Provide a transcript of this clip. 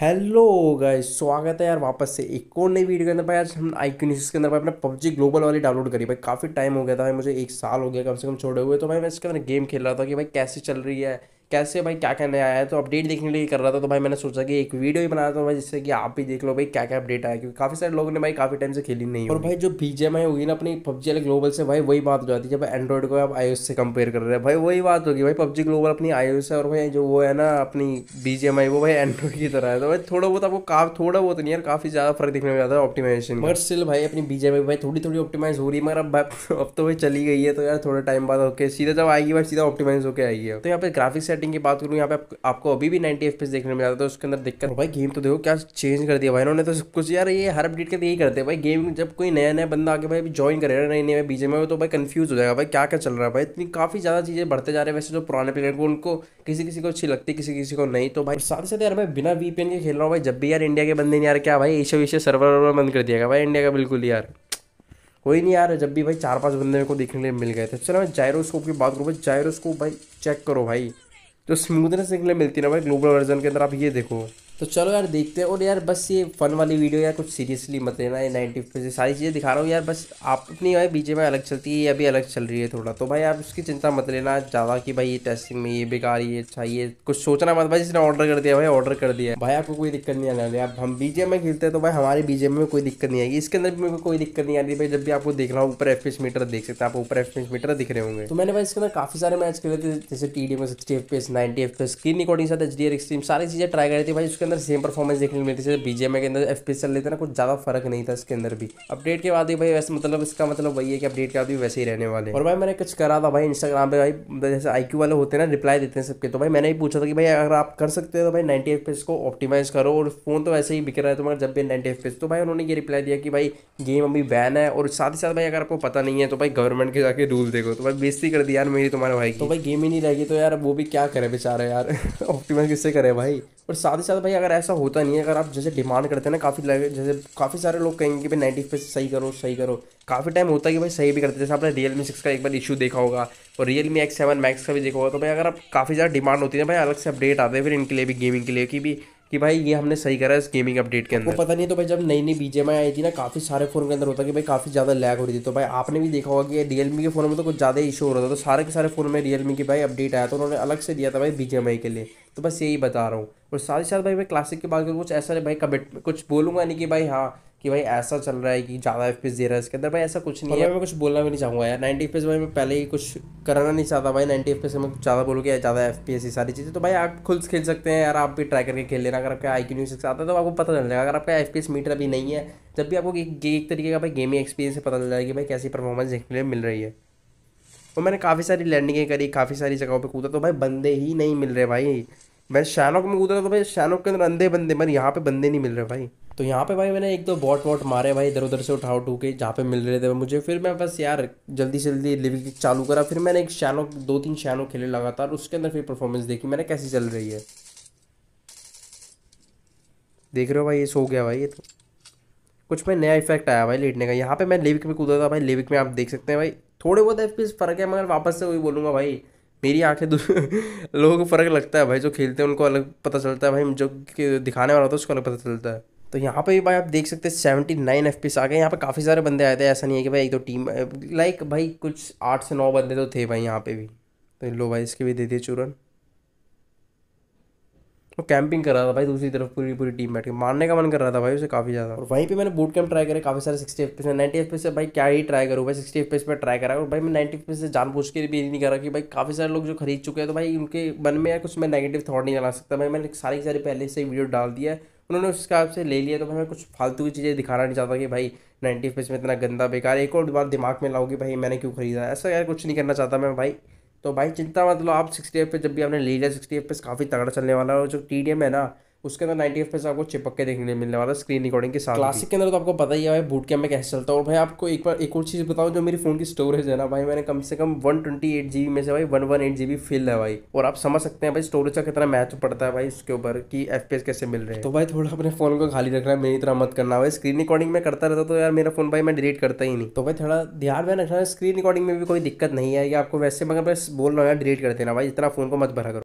hello guys स्वागत है यार वापस से एक और नई वीडियो के अंदर भाई आज हम आई क्यू न्यूज़ के अंदर भाई अपना पबजी ग्लोबल वाली डाउनलोड करी भाई काफ़ी टाइम हो गया था भाई मुझे एक साल हो गया कम से कम छोड़े हुए तो भाई मैं इसके अंदर गेम खेल रहा था कि भाई कैसे चल रही है कैसे भाई क्या क्या नया आया है तो अपडेट देखने के लिए कर रहा था तो भाई मैंने सोचा कि एक वीडियो ही बना था भाई जिससे कि आप भी देख लो भाई क्या क्या अपडेट आया क्योंकि काफ़ी सारे लोगों ने भाई काफ़ी टाइम से खेली नहीं और भाई जो बीजेम आई होगी ना अपनी पब्जी वाले ग्लोबल से भाई वही बात हो जाती है जब एंड्रॉइड को आप आई से कंपेयर कर रहे हैं भाई वही बात होगी भाई पब्जी ग्लोबल अपनी आई से और भाई जो वो है ना अपनी बीजेम आई वो भाई एंड्रॉइड की तरह है तो भाई थोड़ा बहुत आपको थोड़ा बहुत नहीं यार काफ़ी ज़्यादा फर्क देखने में आता है ऑप्टिमाइजेशन बट स्टिल भाई अपनी बीजेम भाई थोड़ी थोड़ी ऑप्टिमाइज हो रही है मगर अब अब तो भाई चली गई है तो यार थोड़ा टाइम बाद ओके सीधा जब आएगी भाई सीधा ऑप्टिमाइज होकर आएगी तो यहाँ पे ग्राफिक्स सेट सेटिंग की बात करूँ यहाँ पे आप, आपको अभी भी नाइन्टी एफ देखने मिल जाता है तो उसके अंदर दिक्कत भाई गेम तो देखो क्या चेंज कर दिया भाई इन्होंने तो कुछ यार ये हर अपडेट के यही करते भाई गेम जब कोई नया नया बंदा आके भाई ज्वाइन ज्वाइन करेगा नई नए बीजे में तो भाई कन्फ्यूज हो जाएगा भाई क्या क्या चल रहा है भाई इतनी काफ़ी ज़्यादा चीज़ें बढ़ते जा रहे हैं वैसे जो पुराने प्लेयर को उनको किसी किसी को अच्छी लगती किसी किसी को नहीं तो भाई साथ साथ तो यार भाई बिना वीपीएन के खेल रहा हूँ भाई जब भी यार इंडिया के बंदे नहीं यार क्या भाई एशिया वेशिया सर्वर वर्वर बंद कर दिया भाई इंडिया का बिल्कुल यार कोई नहीं यार जब भी भाई चार पांच बंदे मेरे को देखने के लिए मिल गए थे चलो मैं जायरोस्कोप की बात करूँ भाई जायरोस्कोप भाई चेक करो भाई जो स्मूथनेस निकले मिलती है ना भाई ग्लोबल वर्जन के अंदर आप ये देखो तो चलो यार देखते हैं और यार बस ये फन वाली वीडियो यार कुछ सीरियसली मत लेना ये नाइन्टी से सारी चीज़ें दिखा रहा हूँ यार बस आप अपनी भाई बीजे में अलग चलती है ये अभी अलग चल रही है थोड़ा तो भाई आप उसकी चिंता मत लेना ज़्यादा कि भाई ये टेस्टिंग में ये बेकार ये अच्छा ये कुछ सोचना मत भाई जिसने ऑर्डर कर दिया भाई ऑर्डर कर दिया भाई आपको कोई दिक्कत नहीं आने यार आप हम बीजे में खेलते हैं तो भाई हमारे बीजे में कोई दिक्कत नहीं आएगी इसके अंदर भी मेरे कोई दिक्कत नहीं आती भाई जब भी आपको देख रहा हूँ ऊपर एफ मीटर देख सकते हैं आप ऊपर एफ मीटर दिख रहे होंगे तो मैंने भाई इसके अंदर काफ़ी सारे मैच खेले थे जैसे टी डी में sixty F P S ninety F P S screen recording साथ एच डी आर एक्सट्रीम सारी चीज़ें ट्राई करी थी भाई उसके इसके अंदर सेम परफॉर्मेंस देखने को मिलती है बी के अंदर एफ पी चल लेते ना कुछ ज़्यादा फर्क नहीं था इसके अंदर भी अपडेट के बाद ही भाई वैसे मतलब इसका मतलब वही है कि अपडेट के बाद भी वैसे ही रहने वाले और भाई मैंने कुछ करा था भाई इंस्टाग्राम पर भाई जैसे आई वाले होते हैं ना रिप्लाई देते हैं सबके तो भाई मैंने भी पूछा था कि भाई अगर आप कर सकते हो तो भाई नाइन्टी एफ को ऑप्टिमाइज़ करो और फ़ोन तो वैसे ही बिक रहा है तो मगर जब भी नाइन्टी एफ तो भाई उन्होंने ये रिप्लाई दिया कि भाई गेम अभी बैन है और साथ ही साथ भाई अगर आपको पता नहीं है तो भाई गवर्नमेंट के जाके रूल देखो तो भाई बेस्ती कर दी यार मेरी तुम्हारे भाई की तो भाई गेम ही नहीं रहेगी तो यार वो भी क्या करे बेचारा यार ऑप्टिमाइज किससे करे भाई और साथ ही साथ भाई अगर ऐसा होता नहीं है अगर आप जैसे डिमांड करते हैं ना काफ़ी लगे जैसे काफ़ी सारे लोग कहेंगे कि भाई नाइन्टी पे सही करो सही करो काफ़ी टाइम होता है कि भाई सही भी करते जैसे आपने रियल मी सिक्स का एक बार इशू देखा होगा और Realme X seven Max का भी देखा होगा तो भाई अगर आप काफ़ी ज़्यादा डिमांड होती है भाई अलग से अपडेट आते हैं फिर इनके लिए भी गेमिंग के लिए कि भी कि भाई ये हमने सही करा इस गेमिंग अपडेट के अंदर पता नहीं तो भाई जब नई नई बीजेम आई थी ना काफ़ी सारे फोन के अंदर होता कि भाई काफ़ी ज़्यादा लैग हो रही थी तो भाई आपने भी देखा होगा कि रियलमी के फ़ोन में तो कुछ ज़्यादा इशू हो रहा था तो सारे के सारे फ़ोन में रियलमी की भाई अपडेट आया तो उन्होंने अलग से दिया था भाई बीजेम के लिए तो बस यही बता रहा हूँ और साथ ही साथ भाई मैं क्लासिक की बात करूँ कुछ ऐसा भाई कमिट कुछ बोलूँगा नहीं कि भाई हाँ कि भाई ऐसा चल रहा है कि ज़्यादा एफ दे रहा है इसके अंदर भाई ऐसा कुछ नहीं है मैं कुछ बोलना भी नहीं चाहूँगा यार नाइन्टी एफ भाई मैं पहले ही कुछ कराना नहीं चाहता भाई नाइन्टी एफ से मैं ज़्यादा कि ज़्यादा एफ ये सारी चीज़ें तो भाई आप खुद खेल सकते हैं यार आप भी ट्राई करके खेल लेना अगर आपका आई क्यू न्यूज आता है तो आपको पता चल जाएगा अगर आपका एफ पी मीटर अभी नहीं है जब भी आपको एक तरीके का भाई गेमिंग एक्सपीरियंस पता चल जाएगा कि भाई कैसी परफॉर्मेंस देखने में मिल रही है और मैंने काफ़ी सारी लैंडिंगें करी काफ़ी सारी जगहों पर कूदा तो भाई बंदे ही नहीं मिल रहे भाई मैं शैनोक में कूदा तो भाई शैनोक के अंदर अंधे बंदे मैं यहाँ पे बंदे नहीं मिल रहे भाई तो यहाँ पे भाई मैंने एक दो बॉट वॉट मारे भाई इधर उधर से उठा उठू के जहाँ पे मिल रहे थे मुझे फिर मैं बस यार जल्दी से जल्दी लिविंग चालू करा फिर मैंने एक शैनो दो तीन शैनो खेले लगातार उसके अंदर फिर परफॉर्मेंस देखी मैंने कैसी चल रही है देख रहे हो भाई ये सो गया भाई ये तो कुछ में नया इफेक्ट आया भाई लेटने का यहाँ पे मैं लिविक में कूदा था भाई लिविक में आप देख सकते हैं भाई थोड़े बहुत एफ फ़र्क है मगर वापस से वही बोलूँगा भाई मेरी आंखें लोगों को फ़र्क लगता है भाई जो खेलते हैं उनको अलग पता चलता है भाई जो दिखाने वाला होता है उसको अलग पता चलता है तो यहाँ पे भी भाई आप देख सकते हैं सेवेंटी नाइन एफ आ गए यहाँ पे काफ़ी सारे बंदे आए थे ऐसा नहीं है कि भाई एक दो तो टीम लाइक भाई कुछ आठ से नौ बंदे तो थे भाई यहाँ पे भी तो लो भाई इसके भी दे दिए चूरन वो कैंपिंग कर रहा था भाई दूसरी तरफ पूरी पूरी टीम बैठ के मारने का मन कर रहा था भाई उसे काफ़ी ज़्यादा और वहीं पे मैंने बूट कैंप ट्राई करे काफ़ी सारे सिक्सटी एफ पे नाइन्टी एफ पी से भाई क्या ही ट्राई करूँ भाई सिक्सटी एफ पी पर ट्राई करा और भाई मैं नाइन्टी एफ से जानबूझ के भी नहीं करा कि भाई काफ़ी सारे लोग जो खरीद चुके हैं तो भाई उनके मन में कुछ मैं नेगेटिव थाट नहीं चला सकता भाई मैंने सारी सारी पहले से वीडियो डाल दिया है उन्होंने उस हिसाब से ले लिया तो भाई मैं कुछ फालतू की चीज़ें दिखाना नहीं चाहता कि भाई नाइन्टी फेज में इतना गंदा बेकार एक और बार दिमाग में लाओ कि भाई मैंने क्यों खरीदा ऐसा यार कुछ नहीं करना चाहता मैं भाई तो भाई चिंता मतलब आप सिक्सटी एफ पे जब भी आपने ले लिया सिक्सटी एफ पे काफ़ी तगड़ा चलने वाला है और जो टी डी एम है ना उसके अंदर नाइन्टी एफ आपको चिपक के देखने मिलने वाला स्क्रीन रिकॉर्डिंग के साथ क्लासिक के अंदर तो आपको पता ही है भाई बूट कैम में कैसे चलता है और भाई आपको एक बार एक और चीज़ बताऊँ जो मेरी फ़ोन की स्टोरेज है ना भाई मैंने कम से कम वन ट्वेंटी एट जी में से भाई one one eight G B फिल है भाई और आप समझ सकते हैं भाई स्टोरेज का कितना मैच पड़ता है भाई इसके ऊपर कि एफ पी एस कैसे मिल रहे हैं तो भाई थोड़ा अपने फ़ोन को खाली रखना है मेरी तरह मत करना भाई स्क्रीन रिकॉर्डिंग में करता रहता तो यार मेरा फ़ोन भाई मैं डिलीट करता ही नहीं तो भाई थोड़ा ध्यान में रखना स्क्रीन रिकॉर्डिंग में भी कोई दिक्कत नहीं है आपको वैसे मगर बस बोल रहा हूँ यार डिलीट कर देना भाई इतना फ़ोन को मत भरा करो